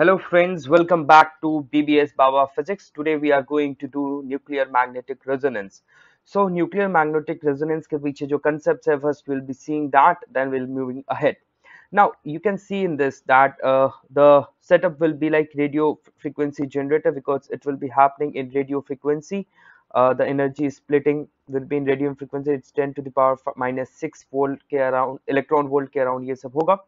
Hello friends, welcome back to BBS Baba Physics. Today we are going to do nuclear magnetic resonance. So nuclear magnetic resonance ke piche jo concepts hai first we'll be seeing that then we'll moving ahead. Now you can see in this that uh, the setup will be like radio frequency generator because it will be happening in radio frequency. Uh, the energy splitting will be in radium frequency. It's 10 to the power minus 6 volt ke around electron volt ke around ye sab hoga.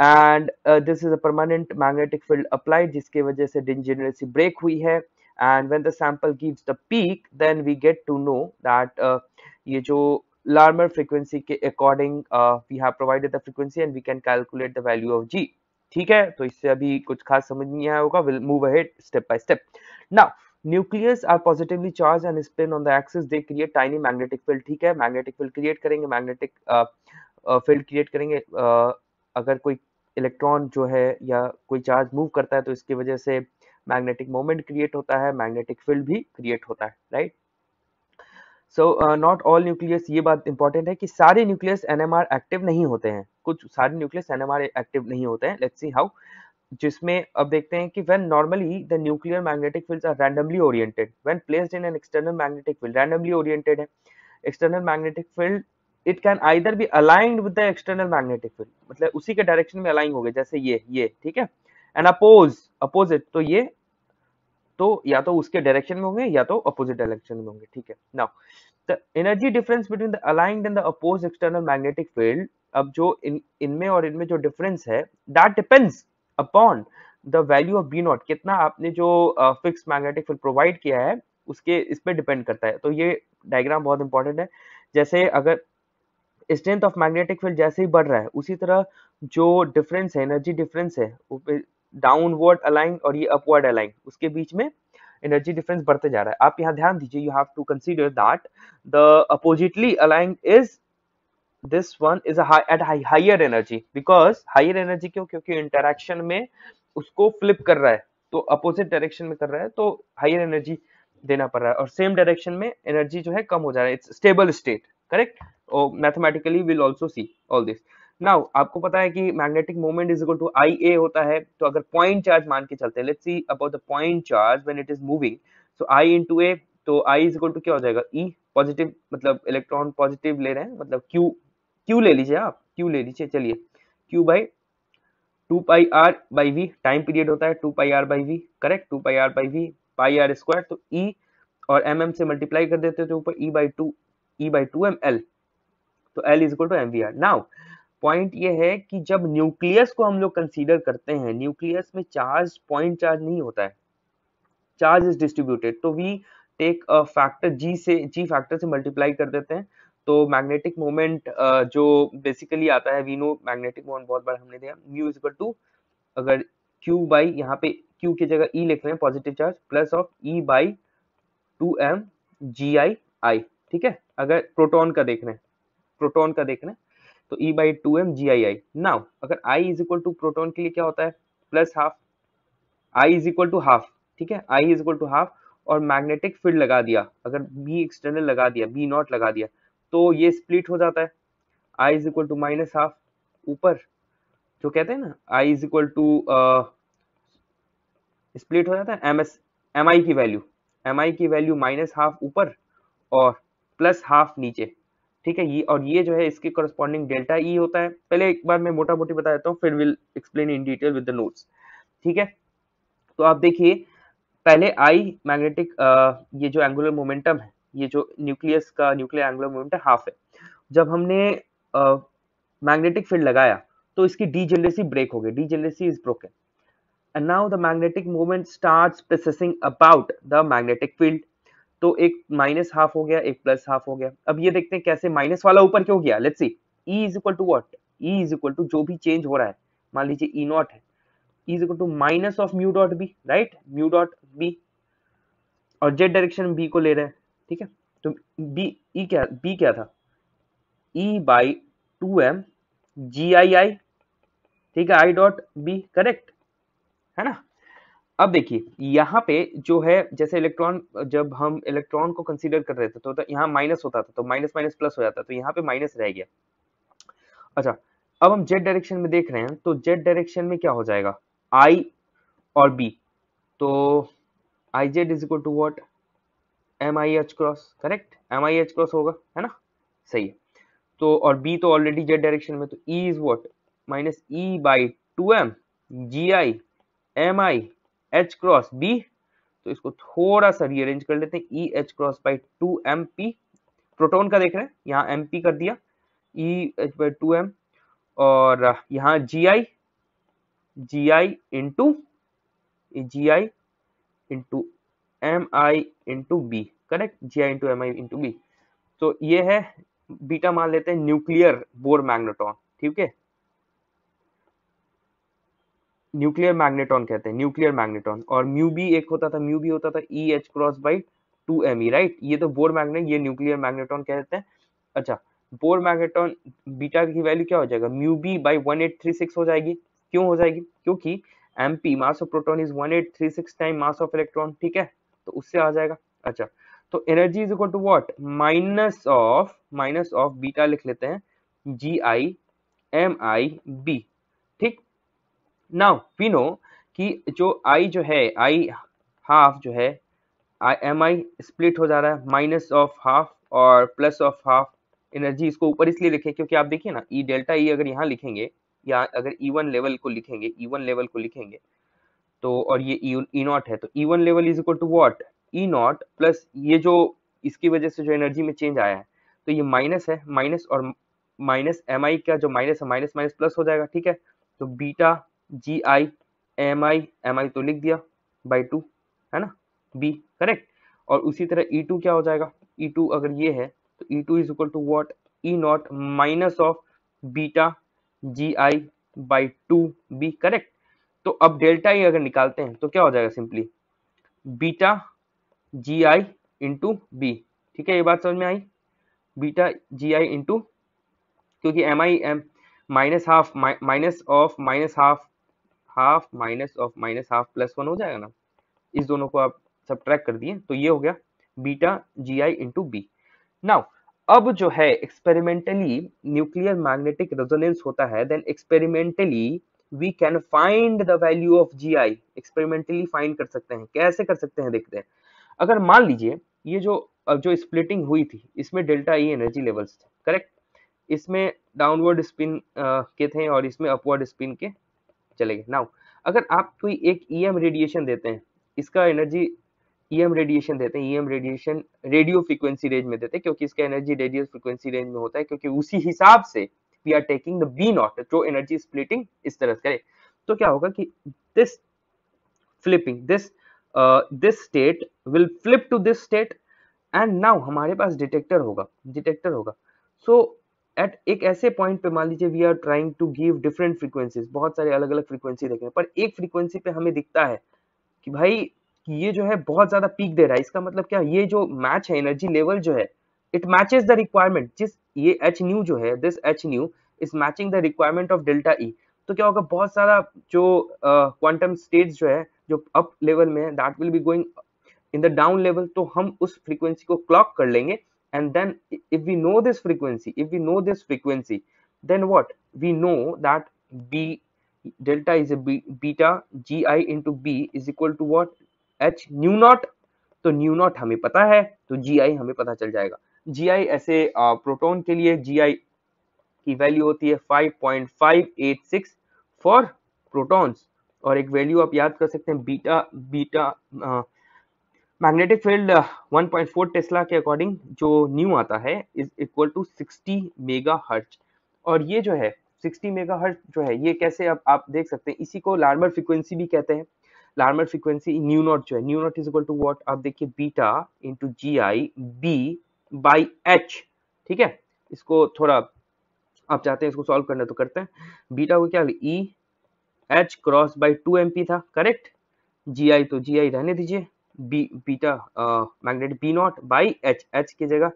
And this is a permanent magnetic field applied जिसके वजह से degeneracy break हुई है and when the sample gives the peak then we get to know that ये जो Larmor frequency के according we have provided the frequency and we can calculate the value of G ठीक है तो इससे अभी कुछ खास समझ नहीं आया होगा will move ahead step by step now nucleus are positively charge and spin on the axis they create tiny magnetic field ठीक है मैग्नेटिक फील्ड क्रिएट करेंगे मैग्नेटिक फील्ड क्रिएट करेंगे uh, अगर कोई इलेक्ट्रॉन जो है या कोई चार्ज मूव करता है तो इसकी वजह से मैग्नेटिक मोमेंट क्रिएट होता है मैग्नेटिक फील्ड भी क्रिएट होता है right so not all nucleus ये बात इंपॉर्टेंट है कि सारे न्यूक्लियस एनएमआर एक्टिव नहीं होते हैं कुछ सारे न्यूक्लियस एनएमआर एक्टिव नहीं होते हैं लेट्स सी हाउ जिसमें अब देखते हैं कि when normally the nuclear magnetic fields are randomly oriented when placed in an external magnetic field randomly oriented है external magnetic field it can either be aligned with the external magnetic field मतलब उसी के direction में align हो गए जैसे ये ये ठीक है एंड अपोज अपोजिट तो ये तो या तो उसके डायरेक्शन में होंगे या तो अपोजिट डायरेक्शन में होंगे ठीक है now the energy difference between the aligned and the oppose external magnetic field अब जो इन इनमें और इनमें जो डिफरेंस है that depends upon the value of B naught कितना आपने जो फिक्स मैग्नेटिक फील्ड प्रोवाइड किया है उसके इस पर डिपेंड करता है तो ये डायग्राम बहुत इंपॉर्टेंट है जैसे अगर स्ट्रेंथ ऑफ मैग्नेटिक फील्ड जैसे ही बढ़ रहा है उसी तरह जो डिफरेंस है एनर्जी डिफरेंस है डाउनवर्ड अलाइन और ये अपवर्ड अलाइन उसके बीच में एनर्जी डिफरेंस बढ़ते जा रहा है आप यहाँ ध्यान दीजिए you have to consider that the oppositely align is this one is at higher energy because higher energy क्यों क्योंकि इंटरेक्शन में उसको फ्लिप कर रहा है तो अपोजिट डायरेक्शन में कर रहा है तो हाइयर एनर्जी देना पड़ रहा है और सेम डायरेक्शन में एनर्जी जो है कम हो जा रहा है इट्स स्टेबल स्टेट करेक्ट और mathematically will also see all this now आपको पता है कि magnetic moment is equal to I A होता है तो अगर पॉइंट चार्ज मान के चलते हैं let's see about the point charge when it is moving so I into a तो आई इज इक्वल टू क्या हो जाएगा ई e, पॉजिटिव मतलब इलेक्ट्रॉन पॉजिटिव ले रहे हैं मतलब क्यू क्यू ले लीजिए आप क्यू ले लीजिए चलिए Q by two pi R by V time period होता है two pi R by V correct two pi R by V pi R square तो ई e और एम एम से मल्टीप्लाई कर देते हैं तो ऊपर E by two e by two M L तो L is equal to M V point ये है कि जब न्यूक्लियस को हम लोग कंसीडर करते हैं न्यूक्लियस में चार्ज पॉइंट चार्ज नहीं होता है चार्ज इज डिस्ट्रीब्यूटेड तो we take a factor G से जी फैक्टर से मल्टीप्लाई कर देते हैं तो मैग्नेटिक मोमेंट जो बेसिकली आता है वी नो मैग्नेटिक मोमेंट बहुत बार हमने दिया म्यू इज इक्वल टू अगर क्यू बाई यहाँ पे क्यू की जगह ई e लिख रहे हैं positive charge plus of E by two M G I I ठीक है अगर प्रोटोन का देख रहे हैं प्रोटोन का देख रहे हैं तो E by two M G I I now अगर I is equal to proton के लिए क्या होता है plus half I is equal to half ठीक है I is equal to half और मैग्नेटिक फील्ड लगा दिया अगर बी एक्सटर्नल लगा दिया बी नॉट लगा दिया तो ये स्प्लिट हो जाता है I is equal to minus half ऊपर जो कहते हैं ना I is equal to split हो जाता है एम एस एम आई की वैल्यू एम आई की वैल्यू माइनस हाफ ऊपर और प्लस हाफ नीचे ठीक है ये और ये जो है इसके करस्पॉन्डिंग डेल्टा ई होता है पहले एक बार मैं मोटा मोटी बता देता हूँ फिर will explain in detail with the notes ठीक है तो आप देखिए पहले आई मैग्नेटिक ये जो एंगुलर मोमेंटम है ये जो न्यूक्लियस का न्यूक्लियर एंगुलर मोमेंटम हाफ है जब हमने मैग्नेटिक फील्ड लगाया तो इसकी डीजेनरेसी ब्रेक हो गई degeneracy is broken and now the magnetic moment starts processing about the magnetic field तो एक माइनस हाफ हो गया एक प्लस हाफ हो गया अब ये देखते हैं कैसे माइनस वाला ऊपर क्यों गया let's see E is equal to what E is equal to जो भी चेंज हो रहा है मान लीजिए ई e नॉट है E is equal to minus of mu dot B right mu dot B और जेड डायरेक्शन बी को ले रहे हैं ठीक है तो बी ई e क्या बी क्या था E by two M G I I ठीक है आई डॉट बी करेक्ट है ना अब देखिए यहाँ पे जो है जैसे इलेक्ट्रॉन जब हम इलेक्ट्रॉन को कंसीडर कर रहे थे तो, तो यहाँ माइनस होता था तो माइनस माइनस प्लस हो जाता तो यहाँ पे माइनस रह गया अच्छा अब हम जेड डायरेक्शन में देख रहे हैं तो जेड डायरेक्शन में क्या हो जाएगा आई और बी तो I Z is equal to what M I H cross correct M I H cross होगा है ना सही है तो और बी तो ऑलरेडी जेड डायरेक्शन में तो E is what minus E by two M G I M I H cross B तो इसको थोड़ा सा रीअरेंज कर लेते हैं E H cross by two M P proton का देख रहे हैं यहाँ एम पी कर दिया E H by two M और यहाँ G I G I into G I into M I into B correct G I into M I into B तो ये है बीटा मान लेते हैं न्यूक्लियर बोर मैग्नेटॉन ठीक है न्यूक्लियर मैग्नेटॉन कहते हैं न्यूक्लियर मैग्नेटॉन और म्यू बी एक होता था म्यू बी होता था E H cross by two M E right ये तो बोर मैग्नेट ये न्यूक्लियर मैग्नेटॉन कहते हैं अच्छा बोर मैग्नेटॉन बीटा की वैल्यू क्या हो जाएगा mu B by one eight three six हो जाएगी क्यों हो जाएगी क्योंकि M P mass of proton is one eight three six time mass of electron ठीक है तो उससे आ जाएगा अच्छा तो energy is equal to what minus of minus of beta लिख लेते हैं G I M I B ठीक नाउ वी नो कि जो आई जो है आई हाफ जो है आई एम आई स्प्लिट हो जा रहा है माइनस ऑफ हाफ और प्लस ऑफ हाफ एनर्जी इसको ऊपर इसलिए लिखें क्योंकि आप देखिए ना ई डेल्टा ई अगर यहाँ लिखेंगे या अगर ई वन लेवल को लिखेंगे ई वन लेवल को लिखेंगे तो और ये ई e, नॉट e है तो E one level is equal to what E naught plus ये जो इसकी वजह से जो एनर्जी में चेंज आया है तो ये माइनस है माइनस और माइनस एम आई का जो माइनस है माइनस माइनस प्लस हो जाएगा ठीक है तो beta G I M I M I तो लिख दिया बाई टू है ना बी करेक्ट और उसी तरह ई e टू क्या हो जाएगा ई e टू अगर ये है तो E two is equal to what E naught minus of beta G I by two B correct तो अब डेल्टा ई e अगर निकालते हैं तो क्या हो जाएगा simply beta G I into B ठीक है ये बात समझ में आई बीटा जी आई इंटू क्योंकि M I M minus half minus of minus half half minus of minus half plus one हो जाएगा ना इस दोनों को आप सब कर दिए तो ये हो गया beta G I into B now अब जो है एक्सपेरिमेंटली न्यूक्लियर मैग्नेटिक रेजोनेंस होता है then experimentally we can find the value of G I experimentally find कर सकते हैं कैसे कर सकते हैं देखते हैं अगर मान लीजिए ये जो जो स्प्लिटिंग हुई थी इसमें डेल्टा ई एनर्जी लेवल्स थे करेक्ट इसमें डाउनवर्ड स्पिन के थे और इसमें अपवर्ड स्पिन के चले गए नाउ अगर आप कोई एक ईएम e रेडिएशन देते हैं इसका एनर्जी ईएम रेडिएशन देते हैं EM radiation radio frequency range में देते हैं क्योंकि इसका एनर्जी रेडियो फ्रिक्वेंसी रेंज में होता है क्योंकि उसी हिसाब से we are taking the B naught जो एनर्जी स्प्लिटिंग इस तरह से करें तो क्या होगा कि this flipping this this state will flip to this state and now हमारे पास डिटेक्टर होगा डिटेक्टर होगा सो so, एट एक ऐसे पॉइंट पे मान लीजिए we are trying to give different frequencies बहुत सारे अलग अलग फ्रीक्वेंसी देखें पर एक फ्रीक्वेंसी पे हमें दिखता है कि भाई ये जो है बहुत ज्यादा पीक दे रहा है इसका मतलब क्या ये जो मैच है एनर्जी लेवल जो है इट मैचेस द रिक्वायरमेंट जिस ये एच न्यू जो है this H nu is matching the requirement of delta E तो क्या होगा बहुत सारा जो क्वांटम uh, स्टेट्स जो है जो अप लेवल में है that will be going in the down level तो हम उस फ्रीक्वेंसी को क्लॉक कर लेंगे and then if we know this frequency if we know this frequency then what we know that b delta is a b, beta gi into b is equal to what h nu naught तो nu naught हमें पता है तो G आई हमें पता चल जाएगा जी आई ऐसे प्रोटोन के लिए जी आई की वैल्यू होती है 5.586 फॉर प्रोटॉन्स और एक वैल्यू आप याद कर सकते हैं beta beta magnetic field 1.4 tesla के अकॉर्डिंग जो न्यू आता है is equal to 60 mega hertz और ये जो है 60 मेगा हर्च जो है ये कैसे अब आप, आप देख सकते हैं इसी को लार्मर फ्रिक्वेंसी भी कहते हैं लार्मर फ्रिक्वेंसी न्यू नॉट जो है nu naught is equal to what आप देखिए beta into G I B by H ठीक है इसको थोड़ा आप चाहते हैं इसको सॉल्व करना तो करते हैं बीटा को क्या E H cross by two M P था करेक्ट जी आई तो जी आई रहने दीजिए B beta magnet B naught by H H की जगह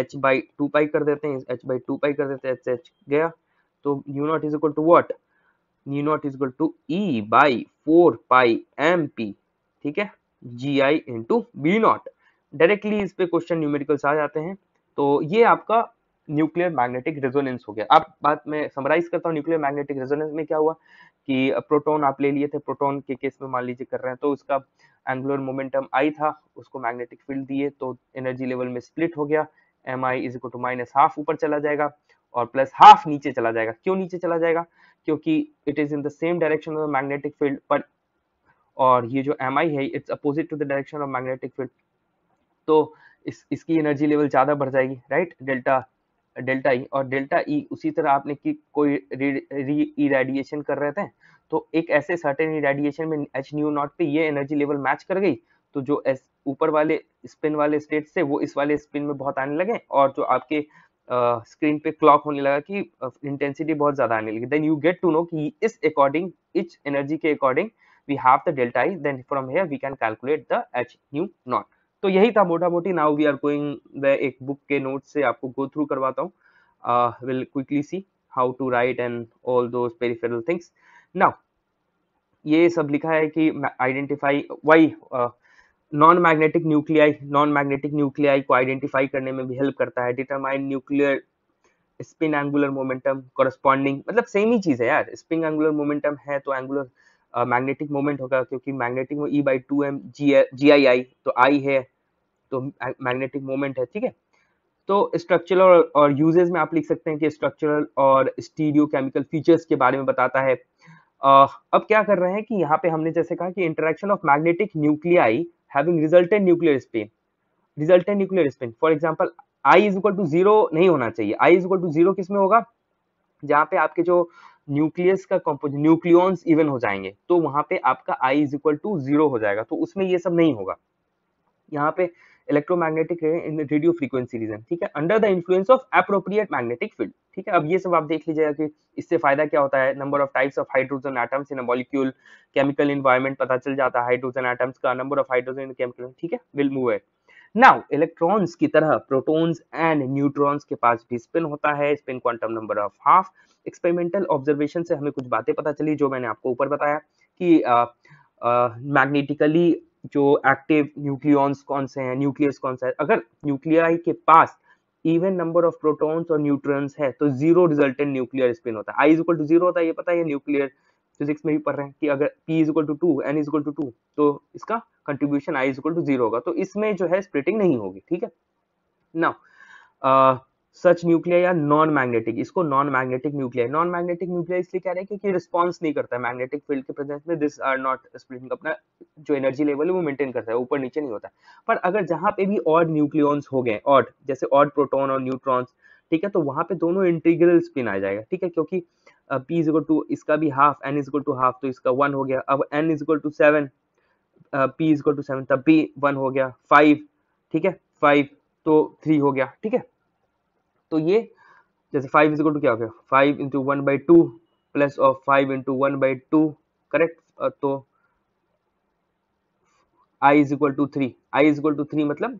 एच बाई टू पाई कर देते हैं एच बाई टू पाई कर देते हैं एच एच गया तो nu naught is equal to what nu naught is equal to E by four pi M P ठीक है G I into B naught directly इस पे क्वेश्चन न्यूमेरिकल्स आ जाते हैं तो ये आपका न्यूक्लियर मैग्नेटिक रेजोनेंस हो गया अब बात मैं समराइज करता हूँ न्यूक्लियर मैग्नेटिक रेजोनेंस में क्या हुआ कि प्रोटॉन आप ले लिए थे प्रोटॉन के केस में मान लीजिए कर रहे हैं तो उसका एंगुलर मोमेंटम आई था उसको मैग्नेटिक फील्ड दिए तो एनर्जी लेवल में स्प्लिट हो गया M I is equal to minus half ऊपर चला जाएगा और प्लस हाफ नीचे चला जाएगा क्यों नीचे चला जाएगा क्योंकि it is in the same direction of magnetic field पर और ये जो एम आई है it's opposite to the direction of magnetic field तो इस इसकी एनर्जी लेवल ज़्यादा बढ़ जाएगी राइट डेल्टा डेल्टा ई और डेल्टा ई उसी तरह आपने की कोई इरेडिएशन कर रहे थे तो एक ऐसे सर्टेन इरेडिएशन में एच न्यू नॉट पे ये एनर्जी लेवल मैच कर गई तो जो ऊपर वाले स्पिन वाले स्टेट से वो इस वाले स्पिन में बहुत आने लगे और जो आपके स्क्रीन पे क्लॉक होने लगा कि इंटेंसिटी बहुत ज्यादा आने लगी then you get to know कि इस अकॉर्डिंग इच एनर्जी के according we have the delta I then from here we can calculate the H nu naught तो यही था मोटा मोटी now we are going the एक बुक के नोट से आपको गो थ्रू करवाता हूँ will quickly see how to write and all those peripheral things now ये सब लिखा है कि identify why non magnetic nuclei non magnetic nuclei को आइडेंटिफाई करने में भी हेल्प करता है determine nuclear spin angular momentum corresponding मतलब सेम ही चीज़ है यार स्पिन एंगुलर मोमेंटम है तो एंगुलर मैग्नेटिक मोमेंट होगा क्योंकि मैग्नेटिक में E by two M G G I I तो आई है तो मैग्नेटिक मोमेंट है ठीक है तो स्ट्रक्चरल और यूजेस में आप लिख सकते हैं कि स्ट्रक्चरल और स्टीडियो केमिकल फीचर्स के बारे में बताता है uh, अब क्या कर रहे हैं कि यहाँ पे हमने जैसे कहा कि interaction of magnetic nuclei having resulted nuclear spin resulted nuclear spin for example I is equal to zero नहीं होना चाहिए I is equal to zero होगा जहाँ पे आपके जो न्यूक्लियस का न्यूक्लियॉन्स इवन हो जाएंगे तो वहां पे आपका I is equal to zero हो जाएगा तो उसमें ये सब नहीं होगा यहाँ पे इलेक्ट्रोमैग्नेटिक रे इन रेडियो फ्रीक्वेंसी रीजन ठीक है under the influence of appropriate magnetic field ठीक है अब ये सब आप देख लीजिएगा कि इससे फायदा क्या होता है number of types of hydrogen atoms in molecule chemical environment पता चल जाता है हाइड्रोजन एटम्स का नंबर ऑफ हाइड्रोजन केमिकल ठीक है will move it now electrons की तरह प्रोटॉन्स एंड न्यूट्रॉन्स के पास भी स्पिन होता है spin quantum number of half experimental observation से हमें कुछ बातें पता चली जो मैंने आपको ऊपर बताया कि मैग्नेटिकली जो एक्टिव न्यूक्लियॉन्स कौन से हैं न्यूक्लियस कौन सा है अगर न्यूक्लियाई के पास इवन नंबर ऑफ प्रोटॉन्स और न्यूट्रॉन्स है तो जीरो रिजल्टेंट न्यूक्लियर स्पिन होता है आई इजल टू जीरो होता है ये पता है न्यूक्लियर फिजिक्स में भी पढ़ रहे हैं कि अगर P is two two N is two two तो इसका contribution I is to zero होगा तो इसमें जो है स्प्लिटिंग नहीं होगी ठीक है ना सच न्यूक्लियर या नॉन मैग्नेटिक इसको non magnetic nuclear non magnetic nuclear इसलिए कह रहे हैं क्योंकि रिस्पॉन्स नहीं करता है मैग्नेटिक फील्ड के प्रेजेंस में दिस आर नॉट स्प्लिटिंग अपना जो एनर्जी लेवल है वो मेंटेन करता है ऊपर नीचे नहीं होता पर अगर जहां पे भी ऑड न्यूक्लियॉन्स हो गए ऑड जैसे ऑड प्रोटोन और न्यूट्रॉन्स ठीक है तो वहाँ पे दोनों इंटीग्रल स्पिन आ जाएगा ठीक है क्योंकि पी इज टू इसका भी half N is to half तो इसका वन हो गया अब N is to seven P is to seven तब भी वन हो गया फाइव ठीक है फाइव तो थ्री हो गया ठीक है तो ये जैसे फाइव इजिकल टू क्या हो गया five into one by two plus of five into one by two correct तो I is equal to three I is equal to three मतलब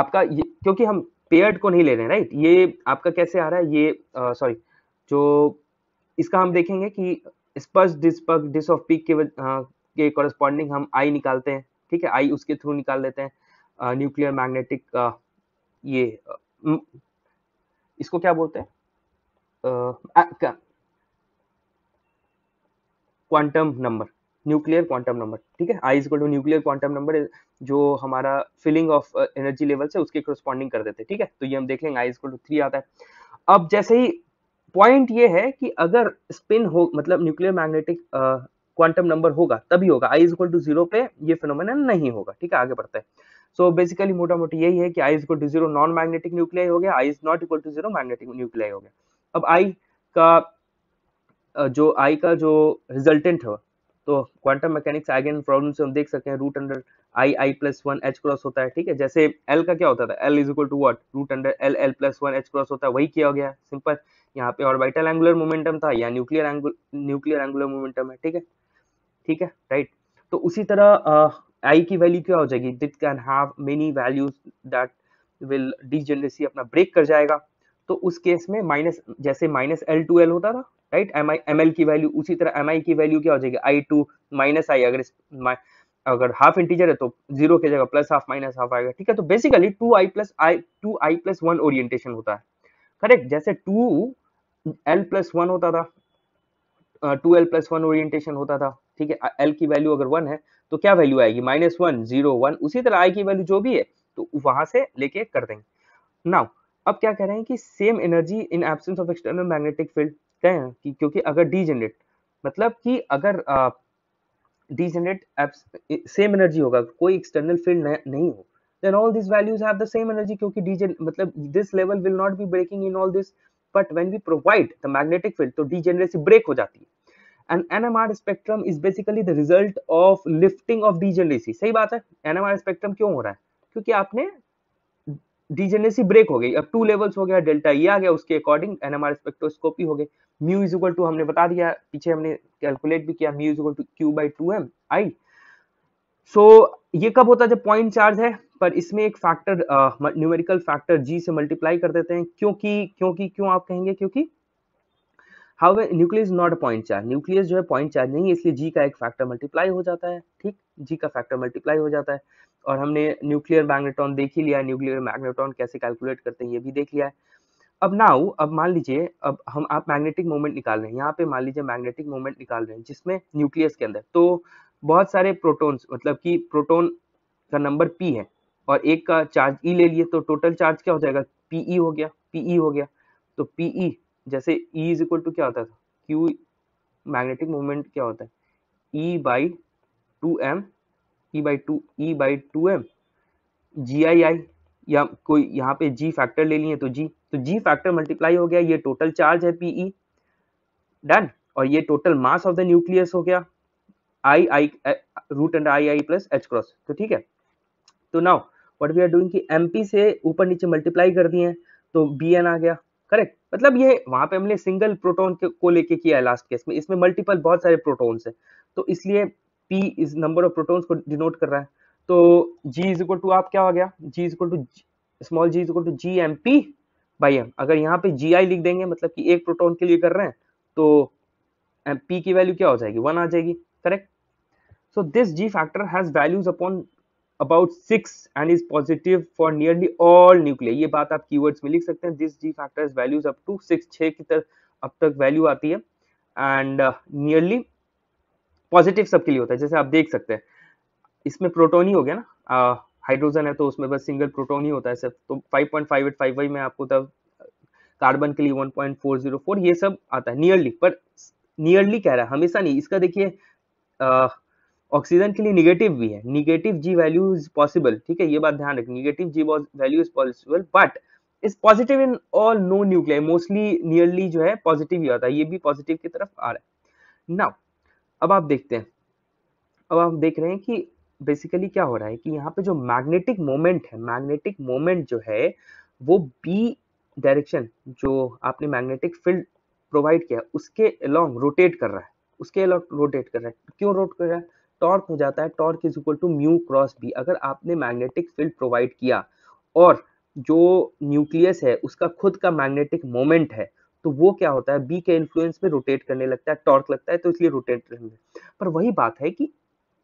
आपका ये क्योंकि हम पेयर्ड को नहीं ले रहे हैं राइट ये आपका कैसे आ रहा है ये सॉरी जो इसका हम देखेंगे कि स्पर्श डिस डिस ऑफ पीक के आ, के कॉरेस्पॉन्डिंग हम आई निकालते हैं ठीक है आई उसके थ्रू निकाल लेते हैं न्यूक्लियर मैग्नेटिक ये इसको क्या बोलते हैं quantum number nuclear quantum number ठीक है I equal to nuclear quantum number जो हमारा फिलिंग ऑफ एनर्जी लेवल से उसके कोरोस्पॉन्डिंग कर देते हैं ठीक है तो ये हम देख लेंगे आई इजल टू थ्री आता है अब जैसे ही पॉइंट ये है कि अगर स्पिन हो मतलब न्यूक्लियर मैग्नेटिक क्वांटम नंबर होगा तभी होगा आई इजल टू जीरो पे ये फिनोमिना नहीं होगा ठीक है आगे बढ़ता है सो बेसिकली मोटा मोटी यही है कि I is equal to zero non magnetic nuclei हो गया I is not equal to zero magnetic nuclei हो गया अब आई का जो आई का जो रिजल्टेंट हो तो क्वांटम मैकेनिक्स आइगन प्रॉब्लम से हम देख सकते हैं root under I I plus one H cross होता है ठीक है जैसे एल का क्या होता था L is equal to what root under L L plus one H cross होता है वही किया गया सिंपल यहाँ पे ऑर्बिटल एंगुलर मोमेंटम था या nuclear angular nuclear angular momentum है ठीक है ठीक है राइट तो उसी तरह आई की वैल्यू क्या हो जाएगी it can have many values that will degeneracy अपना ब्रेक कर जाएगा तो उस केस में माइनस जैसे माइनस एल टू एल होता था right M I M L की वैल्यू उसी तरह एम आई की वैल्यू क्या हो जाएगी आई टू माइनस आई अगर अगर हाफ इंटीजर है तो जीरो की जगह प्लस हाफ माइनस हाफ आएगा ठीक है तो basically two I plus I two I plus one orientation होता है करेक्ट जैसे टू एल प्लस वन होता था two L plus one orientation होता था ठीक है एल की वैल्यू अगर वन है तो क्या वैल्यू आएगी माइनस वन जीरो वन उसी तरह आई की वैल्यू जो भी है तो वहां से लेके कर देंगे नाउ अब क्या कह रहे हैं कि same energy in absence of external magnetic field कहें कि क्योंकि अगर डी जनरेट मतलब कि अगर डी जनरेट सेम एनर्जी होगा कोई एक्सटर्नल फील्ड नहीं हो then all these values have the same energy क्योंकि degen मतलब this level will not be breaking in all this but when we provide the magnetic field तो degeneracy break हो जाती है and NMR spectrum is basically the result of lifting of degeneracy सही बात है NMR spectrum क्यों हो रहा है क्योंकि आपने डीजेनरेसी ब्रेक हो गई अब टू लेवल्स हो गया डेल्टा ये e आ गया उसके अकॉर्डिंग एनएमआर स्पेक्ट्रोस्कोपी हो गई म्यू इज इक्वल टू हमने बता दिया पीछे हमने कैलकुलेट भी किया mu is equal to Q by two M I so ये कब होता है जब पॉइंट चार्ज है पर इसमें एक फैक्टर न्यूमेरिकल फैक्टर जी से मल्टीप्लाई कर देते हैं क्योंकि क्योंकि क्यों आप कहेंगे क्योंकि how nucleus not point charge nucleus जो है पॉइंट चार्ज नहीं है इसलिए जी का एक फैक्टर मल्टीप्लाई हो जाता है ठीक जी का फैक्टर मल्टीप्लाई हो जाता है और हमने न्यूक्लियर मैग्नेटॉन देख ही लिया न्यूक्लियर मैग्नेटॉन कैसे कैलकुलेट करते हैं ये भी देख लिया है अब नाउ अब मान लीजिए अब हम आप मैग्नेटिक मोमेंट निकाल रहे हैं यहाँ पे मान लीजिए मैग्नेटिक मोमेंट निकाल रहे हैं जिसमें न्यूक्लियस के अंदर तो बहुत सारे प्रोटोन मतलब कि प्रोटोन का नंबर पी है और एक का चार्ज ई e ले लिए तो टोटल चार्ज क्या हो जाएगा पीई e हो गया पीई e हो गया तो पीई जैसे E इज इक्वल टू क्या होता था Q मैग्नेटिक मोमेंट क्या होता है E by two M E by two E by two M G I I या कोई यहाँ पे G फैक्टर ले लिए तो G तो G फैक्टर मल्टीप्लाई हो गया ये टोटल चार्ज है पी ई डन और ये total mass of the nucleus हो गया I I root under I I plus H cross तो ठीक है तो now what we are doing कि एमपी से ऊपर नीचे मल्टीप्लाई कर दिए तो बी आ गया करेक्ट मतलब ये वहां पे हमने सिंगल प्रोटोन को लेके किया है लास्ट केस में इसमें मल्टीपल बहुत सारे प्रोटोन्स है तो इसलिए P is number of protons को डिनोट कर रहा है तो जी इज इक्वल टू आप क्या हो गया G is equal to small G is equal to G M P by M अगर यहाँ पे जी आई लिख देंगे मतलब कि एक प्रोटोन के लिए कर रहे हैं तो पी की वैल्यू क्या हो जाएगी वन आ जाएगी correct so this G factor has values upon about six and is positive for nearly all nuclear ये बात आप कीवर्ड्स में लिख सकते हैं this G factors values up to six छ की तरफ अब तक वैल्यू आती है एंड नियरली पॉजिटिव सबके लिए होता है जैसे आप देख सकते हैं इसमें प्रोटोन ही हो गया ना हाइड्रोजन uh, है तो उसमें बस सिंगल प्रोटोन ही होता है सिर्फ तो 5.5855 में आपको तब कार्बन uh, के लिए 1.404 ये सब आता है नियरली पर नियरली कह रहा है हमेशा नहीं इसका देखिए uh, ऑक्सीजन के लिए निगेटिव भी है negative G value is possible ठीक है ये बात ध्यान रखें negative G value is possible but is positive in all no nuclear mostly nearly जो है पॉजिटिव ही होता है ये भी पॉजिटिव की तरफ आ रहा है नाउ अब आप देखते हैं अब आप देख रहे हैं कि बेसिकली क्या हो रहा है कि यहाँ पे जो मैग्नेटिक मोमेंट है मैग्नेटिक मोमेंट जो है वो बी डायरेक्शन जो आपने मैग्नेटिक फील्ड प्रोवाइड किया उसके अलॉन्ग रोटेट कर रहा है उसके अलॉन्ग रोटेट कर रहा है क्यों रोट कर रहा है टॉर्क हो जाता है torque is equal to mu cross B अगर आपने मैग्नेटिक फील्ड प्रोवाइड किया और जो न्यूक्लियस है उसका खुद का मैग्नेटिक मोमेंट है तो वो क्या होता है बी के इन्फ्लुएंस में रोटेट करने लगता है टॉर्क लगता है तो इसलिए रोटेट करेंगे पर वही बात है कि,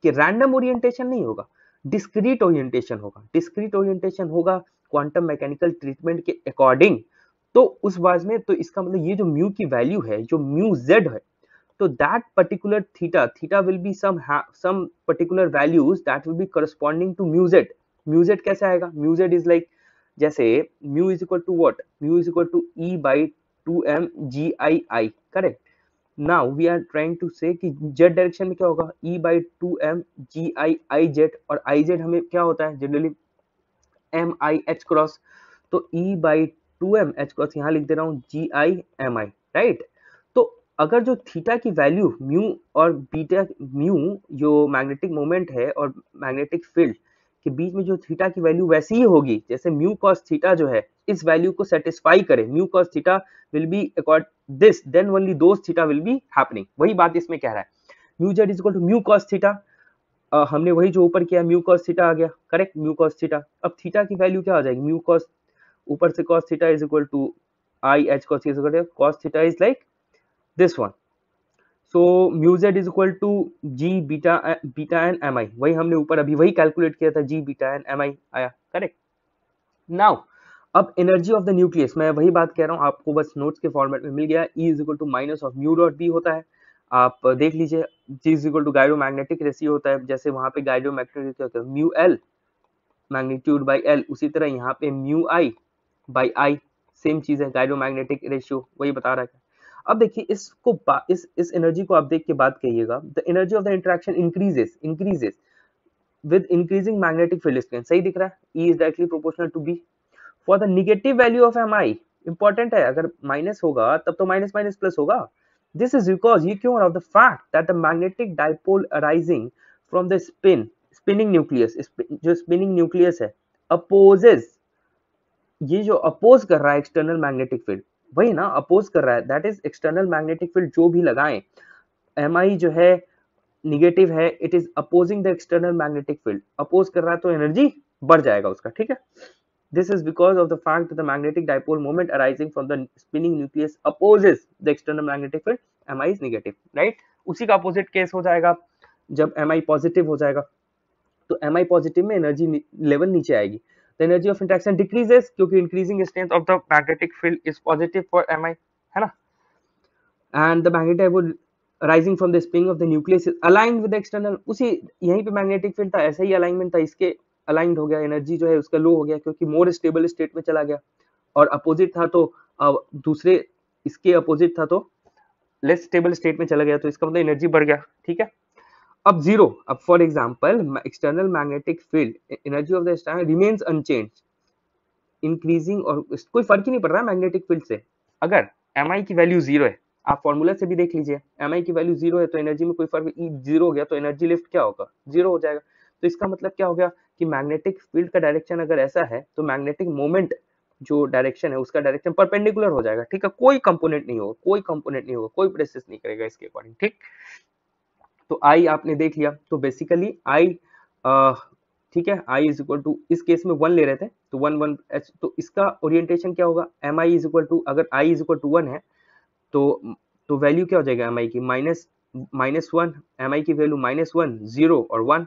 कि रैंडम ओरिएंटेशन नहीं होगा डिस्क्रीट ओरिएंटेशन होगा डिस्क्रीट ओरिएंटेशन होगा क्वांटम मैकेनिकल ट्रीटमेंट के अकॉर्डिंग तो उस बाज में तो इसका मतलब ये जो म्यू की वैल्यू है जो म्यू जेड है तो that particular theta theta will be some some particular values that will be corresponding to mu Z mu Z कैसे आएगा म्यूजेट इज लाइक जैसे mu is equal to what mu is equal to E by two M G I I correct now we are trying to say कि Z direction में क्या होगा E by two M G I I Z और I Z हमें क्या होता है generally M I H cross तो E by two M H cross यहां लिख दे रहा हूँ जी आई एम आई राइट अगर जो थीटा की वैल्यू म्यू और बीटा म्यू जो मैग्नेटिक मोमेंट है और मैग्नेटिक फील्ड के बीच में जो थीटा की वैल्यू वैसी ही होगी जैसे म्यू कॉस थीटा जो है इस वैल्यू को सेटिस्फाई करे mu cos theta will be accord this then only those theta will be happening वही बात इसमें कह रहा है mu Z is equal to mu cos theta हमने वही जो ऊपर किया म्यू कॉस थीटा आ गया करेक्ट म्यू कॉस थीटा अब थीटा की वैल्यू क्या हो जाएगी म्यू कॉस ऊपर से cos theta is equal to I H cos is equal to cos theta is like this one so mu z is equal to g beta beta and mi वही हमने ऊपर अभी वही कैलकुलेट किया था g beta and mi आया correct now अब energy of the nucleus मैं वही बात कह रहा हूँ आपको बस नोट्स के फॉर्मेट में मिल गया E is equal to minus of mu dot B होता है आप देख लीजिए G is equal to magnetic ratio होता है जैसे वहां पे गाइडोमैग्नेटिक होता है mu L magnitude by L उसी तरह यहाँ पे mu I by I same चीज है गाइडो मैग्नेटिक रेशियो वही बता रहा है अब देखिए इसको इस इस एनर्जी को आप देख के बात कहिएगा the energy of the interaction increases increases with increasing magnetic field strength सही दिख रहा है E is directly proportional to B for the negative value of M I important है अगर माइनस होगा तब तो माइनस माइनस प्लस होगा दिस इज बिकॉज ये क्यों of the fact that the magnetic dipole arising from the spin spinning nucleus जो spinning nucleus है अपोजेस ये जो अपोज कर रहा है एक्सटर्नल मैग्नेटिक फील्ड वही ना अपोज कर रहा है that is external magnetic field जो भी लगाएं एम जो है निगेटिव है it is opposing the external magnetic field oppose कर रहा है तो एनर्जी बढ़ जाएगा उसका ठीक है this is because of the fact that the magnetic dipole moment arising from the spinning nucleus opposes the external magnetic field mi is negative right उसी का opposite case हो जाएगा जब mi positive हो जाएगा तो mi positive में energy level नीचे आएगी the energy of interaction decreases क्योंकि increasing strength of the magnetic field is positive for mi है ना and the magnetic would rising from the spring of the nucleus aligned with external उसी यहीं पे magnetic field था ऐसा ही alignment था इसके अलाइंड हो गया एनर्जी जो है उसका लो हो गया क्योंकि मोर स्टेबल स्टेट में चला गया और अपोजिट था तो दूसरे इसके अपोजिट था तो लेस स्टेबल स्टेट में चला गया तो इसका मतलब एनर्जी बढ़ गया ठीक है अब जीरो अब for example external magnetic field energy of the star remains unchanged increasing और कोई फर्क ही नहीं पड़ रहा है मैग्नेटिक फील्ड से अगर एम की वैल्यू जीरो है आप फॉर्मूला से भी देख लीजिए एम की वैल्यू जीरो है तो एनर्जी में कोई फर्क जीरो e हो गया तो एनर्जी लिफ्ट क्या होगा जीरो हो जाएगा तो इसका मतलब क्या हो गया कि मैग्नेटिक फील्ड का डायरेक्शन अगर ऐसा है तो मैग्नेटिक मोमेंट जो डायरेक्शन है उसका डायरेक्शन परपेंडिकुलर हो जाएगा ठीक है कोई कंपोनेंट नहीं होगा कोई कंपोनेंट नहीं होगा कोई प्रेसिस नहीं करेगा इसके अकॉर्डिंग ठीक तो आई आपने देख लिया तो बेसिकली आई ठीक है आई इज इक्वल टू इस केस में वन ले रहे थे तो वन वन एच तो इसका ओरिएंटेशन क्या होगा M I is equal to अगर I is equal to one है तो तो वैल्यू क्या हो जाएगा एम आई की minus minus one M I की वैल्यू माइनस वन जीरो और वन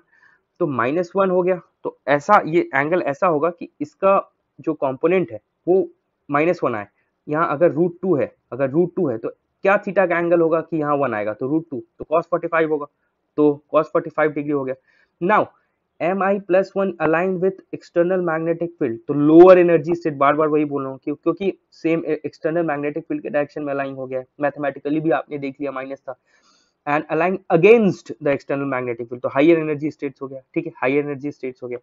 तो माइनस वन हो गया तो ऐसा ये एंगल ऐसा होगा कि इसका जो कॉम्पोनेंट है वो माइनस वन आए यहाँ अगर रूट टू है अगर रूट टू है तो क्या थीटा का एंगल होगा कि यहाँ वन आएगा तो रूट टू तो कॉस फोर्टी फाइव होगा तो कॉस फोर्टी फाइव डिग्री हो गया now M I plus one align with external magnetic field तो लोअर एनर्जी स्टेट बार बार वही बोल रहा हूँ क्योंकि सेम एक्सटर्नल मैग्नेटिक फील्ड के डायरेक्शन में अलाइन हो गया है मैथमेटिकली भी आपने देख लिया माइनस था and align against the external magnetic field तो हाइयर एनर्जी स्टेट्स हो गया ठीक है हाइयर एनर्जी स्टेट्स हो गया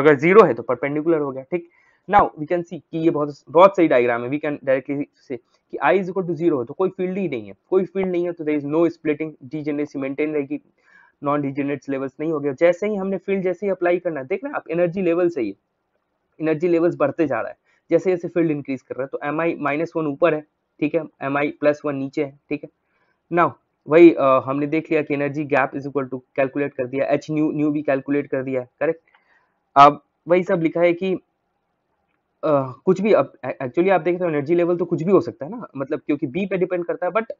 अगर जीरो है तो परपेंडिकुलर हो गया ठीक नाउ वी कैन सी कि ये बहुत बहुत सही डायग्राम है वी कैन डायरेक्टली से कि i is equal to zero है तो कोई फील्ड ही नहीं है कोई फील्ड नहीं है तो there is no splitting degeneracy maintain रहेगी नॉन डिजेनरेट लेवल्स नहीं हो गया जैसे ही हमने फील्ड जैसे ही अप्लाई करना है देखना आप एनर्जी लेवल से ही एनर्जी लेवल्स बढ़ते जा रहा है जैसे जैसे फील्ड इंक्रीज कर रहा है तो एम आई माइनस वन ऊपर है ठीक है एम आई प्लस वन नीचे है ठीक है नाउ वही आ, हमने देख लिया कि energy gap is equal to calculate कर दिया एच न्यू न्यू भी कैलकुलेट कर दिया करेक्ट अब वही सब लिखा है कि कुछ भी एक्चुअली आप देखें तो एनर्जी लेवल तो कुछ भी हो सकता है ना मतलब क्योंकि बी पे डिपेंड करता है बट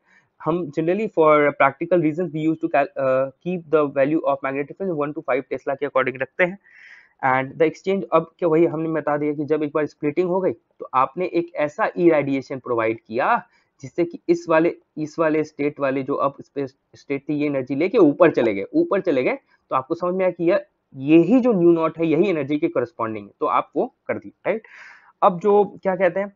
हम generally for practical reason we use to keep the value of magnetic field one two five tesla के अकॉर्डिंग रखते हैं एंड द एक्सचेंज अब क्या वही हमने बता दिया कि जब एक बार स्प्लिटिंग हो गई तो आपने एक ऐसा ई रेडिएशन प्रोवाइड किया जिससे कि इस वाले इस वाले स्टेट वाले जो अब स्टेट थी ये एनर्जी लेके ऊपर चले गए ऊपर चले गए तो आपको समझ में आया कि यह यही जो न्यू नॉट है यही एनर्जी के करस्पॉन्डिंग है तो आप वो कर दी राइट अब जो क्या कहते हैं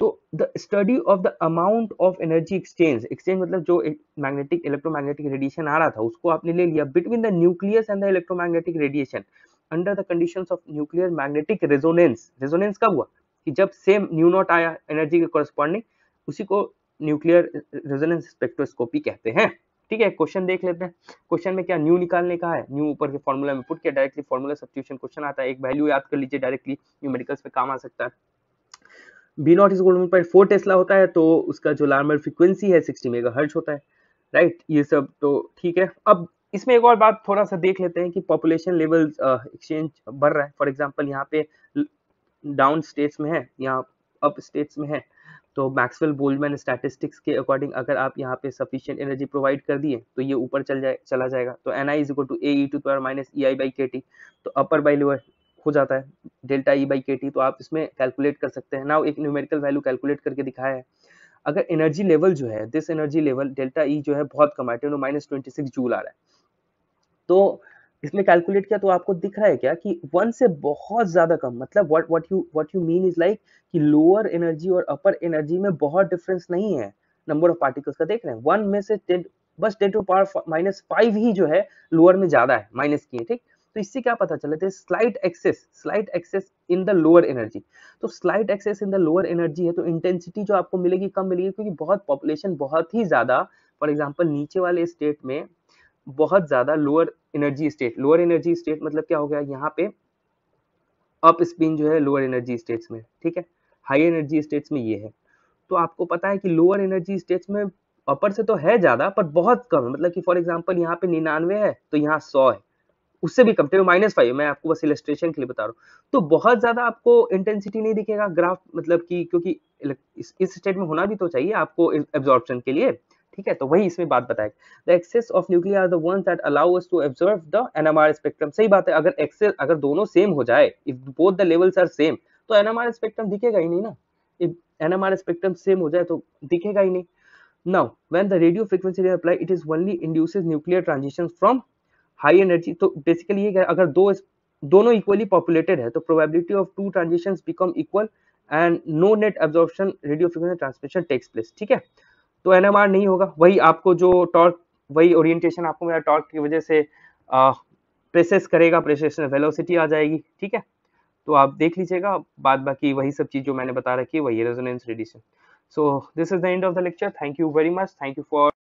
तो the study of the amount of energy exchange exchange मतलब जो मैग्नेटिक इलेक्ट्रोमैग्नेटिक रेडिएशन आ रहा था उसको आपने ले लिया between the nucleus and the electromagnetic radiation under the condition of nuclear magnetic resonance resonance कब हुआ कि जब सेम न्यू नॉट आया एनर्जी के कॉरस्पॉन्डिंग उसी को न्यूक्लियर रेजोनेंस स्पेक्ट्रोस्कोपी कहते हैं ठीक है क्वेश्चन देख लेते हैं क्वेश्चन में क्या न्यू निकालने का है न्यू ऊपर के फॉर्मूला में पुट किया डायरेक्टली फॉर्मूला सब्सटीट्यूशन क्वेश्चन आता है एक वैल्यू याद कर लीजिए डायरेक्टली न्यूमेरिकल्स पे काम आ सकता है B nought is gold one point four tesla होता है तो उसका जो लार्मर फ्रिक्वेंसी है सिक्सटी मेगा हर्च होता है राइट ये सब तो ठीक है अब इसमें एक और बात थोड़ा सा देख लेते हैं कि पॉपुलेशन लेवल एक्सचेंज बढ़ रहा है फॉर एग्जाम्पल यहाँ पे डाउन स्टेट्स में है यहाँ अप स्टेट्स में है तो मैक्सवेल बोल्डमैन स्टैटिस्टिक्स के अकॉर्डिंग अगर आप यहाँ पे सफिशियंट एनर्जी प्रोवाइड कर दिए तो ये ऊपर चल जाए चला जाएगा तो N I is equal to A to power minus E I by K T तो अपर बाई लोअर हो जाता है delta E by K T तो आप इसमें कैलकुलेट कर सकते हैं ना एक न्यूमेरिकल वैल्यू कैलकुलेट करके दिखाया है अगर एनर्जी लेवल जो है this energy level delta E जो है बहुत कम है माइनस ट्वेंटी सिक्स जूल आ रहा है तो इसमें कैलकुलेट किया तो आपको दिख रहा है क्या कि वन से बहुत ज्यादा कम मतलब what what you what you mean is like कि लोअर एनर्जी और अपर एनर्जी में बहुत डिफरेंस नहीं है नंबर ऑफ पार्टिकल्स का देख रहे हैं वन में से टेन बस ten to power minus five ही जो है लोअर में ज्यादा है माइनस की है ठीक तो इससे क्या पता चला था slight excess slight excess in the lower energy तो slight excess in the lower energy है तो इंटेंसिटी जो आपको मिलेगी कम मिलेगी क्योंकि बहुत पॉपुलेशन बहुत ही ज्यादा फॉर एग्जाम्पल नीचे वाले स्टेट में बहुत ज्यादा lower energy state lower energy state मतलब क्या हो गया यहाँ पे अप स्पिन जो है लोअर एनर्जी स्टेट्स में ठीक है हाई एनर्जी स्टेट्स में ये है तो आपको पता है कि लोअर एनर्जी स्टेट्स में अपर से तो है ज्यादा पर बहुत कम है मतलब कि फॉर एग्जाम्पल यहाँ पे निन्यानवे है तो यहाँ सौ है उससे भी कम माइनस तो फाइव मैं आपको बस इलेस्ट्रेशन के लिए बता रहा हूँ तो बहुत ज्यादा आपको इंटेंसिटी नहीं दिखेगा ग्राफ मतलब कि क्योंकि इस स्टेट में होना भी तो चाहिए आपको एब्जॉर्बन के लिए ठीक है तो वही इसमें बात बताएगा the excess of nuclear are the ones that allow us to observe the NMR spectrum सही बात है अगर एक्सेस अगर दोनों सेम हो जाए if both the levels are same तो एनएमआर स्पेक्ट्रम दिखेगा ही नहीं ना इफ एनएमआर स्पेक्ट्रम सेम हो जाए तो दिखेगा ही नहीं now when the radio frequency is apply it is only induces nuclear transitions from high energy तो बेसिकली ये अगर दो दोनों इक्वली पॉपुलेटेड है तो probability of two transitions become equal and no net absorption radio frequency transmission takes place ठीक है तो एन नहीं होगा वही आपको जो टॉर्क वही ओरिएंटेशन आपको मेरा टॉर्क की वजह से प्रेसेस करेगा प्रेसेस में वेलोसिटी आ जाएगी ठीक है तो आप देख लीजिएगा बाद बाकी वही सब चीज़ जो मैंने बता रखी है वही resonance radiation so this is the end of the lecture thank you very much thank you for